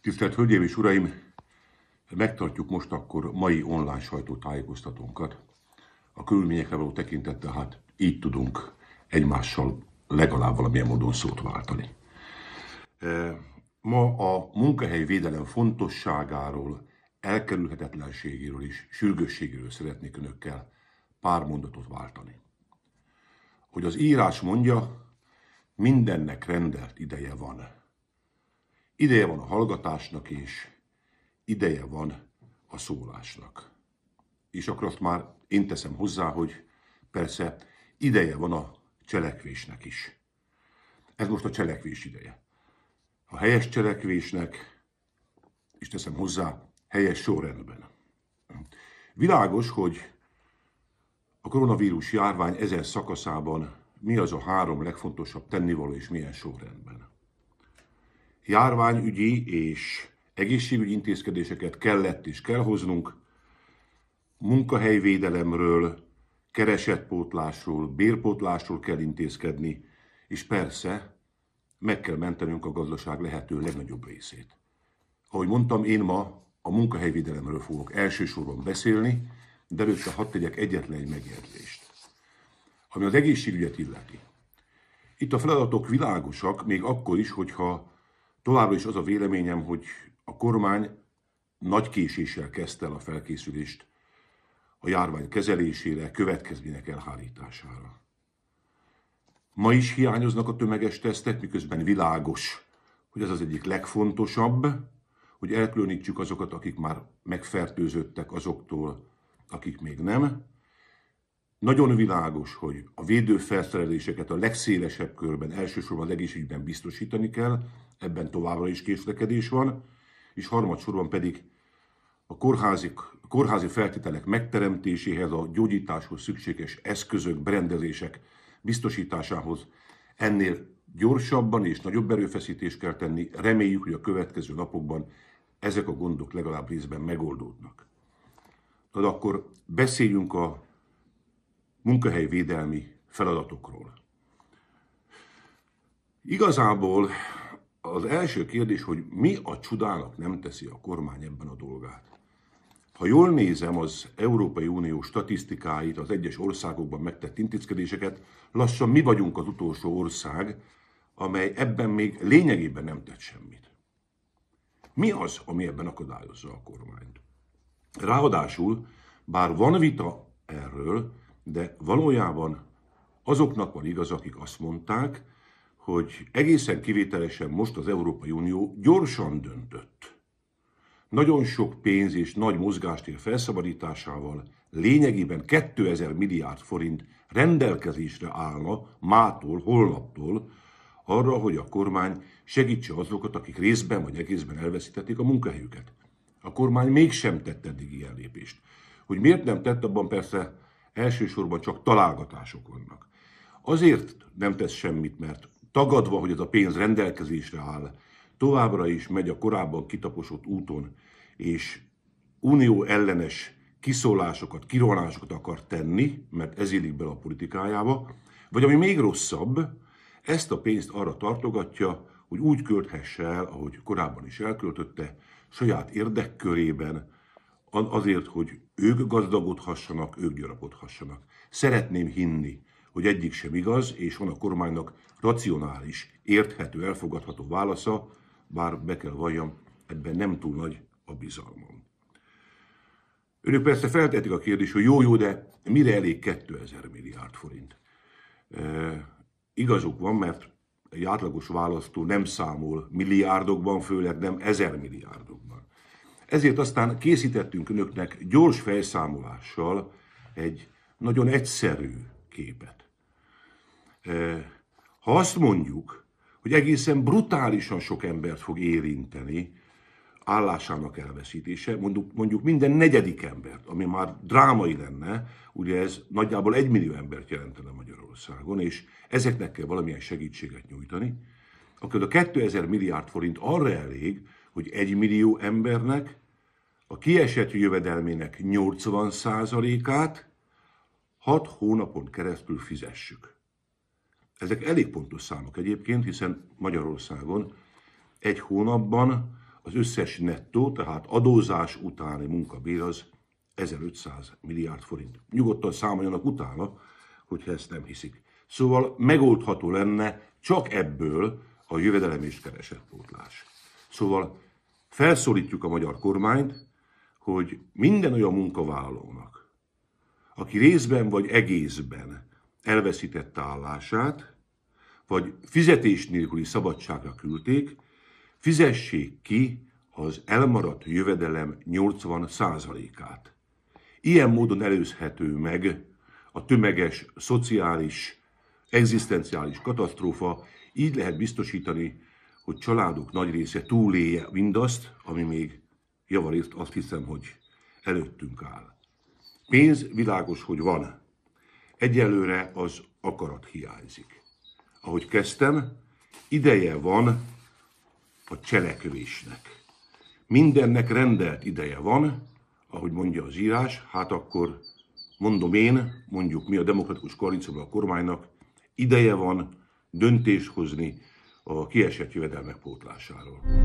Tisztelt Hölgyeim és Uraim! Megtartjuk most akkor mai online sajtótájékoztatónkat. A körülményekre való tekintettel hát így tudunk egymással legalább valamilyen módon szót váltani. E, ma a munkahely védelem fontosságáról, elkerülhetetlenségéről és sürgősségéről szeretnék önökkel pár mondatot váltani. Hogy az írás mondja, Mindennek rendelt ideje van. Ideje van a hallgatásnak, és ideje van a szólásnak. És akkor azt már én teszem hozzá, hogy persze ideje van a cselekvésnek is. Ez most a cselekvés ideje. A helyes cselekvésnek, és teszem hozzá, helyes sorrendben. Világos, hogy a koronavírus járvány ezen szakaszában mi az a három legfontosabb tennivaló és milyen sorrendben. Járványügyi és egészségügyi intézkedéseket kellett és kell hoznunk, munkahelyvédelemről, keresetpótlásról, bérpótlásról kell intézkedni, és persze meg kell mentenünk a gazdaság lehető legnagyobb részét. Ahogy mondtam, én ma a munkahelyvédelemről fogok elsősorban beszélni, de előtte hadd tegyek egyetlen egy megjegyzést ami az egészségügyet illeti. Itt a feladatok világosak, még akkor is, hogyha továbbra is az a véleményem, hogy a kormány nagy késéssel kezdte el a felkészülést a járvány kezelésére, következmények elhárítására. Ma is hiányoznak a tömeges tesztek, miközben világos, hogy ez az egyik legfontosabb, hogy elkülönítsük azokat, akik már megfertőzöttek azoktól, akik még nem. Nagyon világos, hogy a védőfelszereléseket a legszélesebb körben, elsősorban az legészségügyben biztosítani kell, ebben továbbra is készlekedés van, és harmadsorban pedig a kórházi, a kórházi feltételek megteremtéséhez, a gyógyításhoz szükséges eszközök, berendezések biztosításához ennél gyorsabban és nagyobb erőfeszítést kell tenni. Reméljük, hogy a következő napokban ezek a gondok legalább részben megoldódnak. Tehát akkor beszéljünk a munkahelyvédelmi feladatokról. Igazából az első kérdés, hogy mi a csodának nem teszi a kormány ebben a dolgát. Ha jól nézem az Európai Unió statisztikáit, az egyes országokban megtett intézkedéseket, lassan mi vagyunk az utolsó ország, amely ebben még lényegében nem tett semmit. Mi az, ami ebben akadályozza a kormányt? Ráadásul, bár van vita erről, de valójában azoknak van igaz, akik azt mondták, hogy egészen kivételesen most az Európai Unió gyorsan döntött. Nagyon sok pénz és nagy mozgástér felszabadításával lényegében 2000 milliárd forint rendelkezésre állna mától, holnaptól arra, hogy a kormány segítse azokat, akik részben vagy egészben elveszítették a munkahelyüket. A kormány mégsem tett eddig ilyen lépést. Hogy miért nem tett, abban persze elsősorban csak találgatások vannak. Azért nem tesz semmit, mert tagadva, hogy ez a pénz rendelkezésre áll, továbbra is megy a korábban kitaposott úton, és unió ellenes kiszólásokat, kirohanásokat akar tenni, mert ez illik bele a politikájába, vagy ami még rosszabb, ezt a pénzt arra tartogatja, hogy úgy költhesse el, ahogy korábban is elköltötte, saját érdekkörében, azért, hogy ők gazdagodhassanak, ők gyarapodhassanak. Szeretném hinni, hogy egyik sem igaz, és van a kormánynak racionális, érthető, elfogadható válasza, bár be kell valljam, ebben nem túl nagy a bizalmam. Önök persze feltetik a kérdést, hogy jó-jó, de mire elég 2000 milliárd forint? E, igazuk van, mert egy átlagos választó nem számol milliárdokban, főleg nem ezer milliárdokban. Ezért aztán készítettünk önöknek gyors fejszámolással egy nagyon egyszerű képet. E, ha azt mondjuk, hogy egészen brutálisan sok embert fog érinteni állásának elveszítése, mondjuk, mondjuk minden negyedik embert, ami már drámai lenne, ugye ez nagyjából egymillió embert jelentene Magyarországon, és ezeknek kell valamilyen segítséget nyújtani, akkor a 2000 milliárd forint arra elég, hogy egy millió embernek a kiesett jövedelmének 80%-át 6 hónapon keresztül fizessük. Ezek elég pontos számok egyébként, hiszen Magyarországon egy hónapban az összes nettó, tehát adózás utáni munkabér az 1500 milliárd forint. Nyugodtan számoljanak utána, hogyha ezt nem hiszik. Szóval megoldható lenne csak ebből a jövedelem és pótlás. Szóval felszólítjuk a magyar kormányt, hogy minden olyan munkavállalónak, aki részben vagy egészben elveszítette állását, vagy fizetés nélküli szabadságra küldték, fizessék ki az elmaradt jövedelem 80%-át. Ilyen módon előzhető meg a tömeges szociális, egzisztenciális katasztrófa, így lehet biztosítani, hogy családok nagy része túlélje mindazt, ami még javarészt azt hiszem, hogy előttünk áll. Pénz világos, hogy van. Egyelőre az akarat hiányzik. Ahogy kezdtem, ideje van a cselekvésnek. Mindennek rendelt ideje van, ahogy mondja az írás, hát akkor mondom én, mondjuk mi a demokratikus koalícióban a kormánynak, ideje van döntést hozni a kiesett jövedelmek pótlásáról.